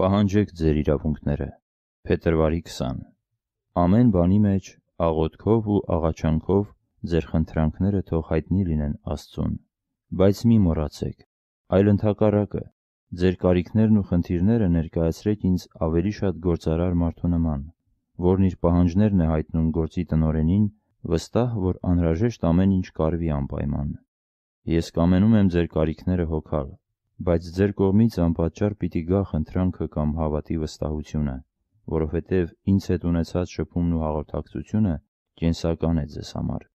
պահանջեք ձեր իրավունքները։ Փետրվարի 20։ Ամեն բանի մեջ աղոթքով ու աղաչանքով ձեր խնդրանքները թող հայտնի լինեն Աստծուն։ Բայց մի մոռացեք, այլ ընդհակառակը, ձեր կարիքներն ու խնդիրները ներկայացրեք ինձ ավելի շատ գործարար մարդու նման, որն իր պահանջներն է հայտնում գործի տնորենին, վստահ, որ անհրաժեշտ ամեն ինչ կարվի անպայման։ Ես կամենում եմ ձեր կարիքները հոգալ, Բայց ձեր կողմից անպատճառ պիտի գա խնդրանքը կամ հավատի վստահությունը, որովհետև ինձ հետ ունեցած շփումն ու հաղորդակցությունը կենսական է ձեզ համար։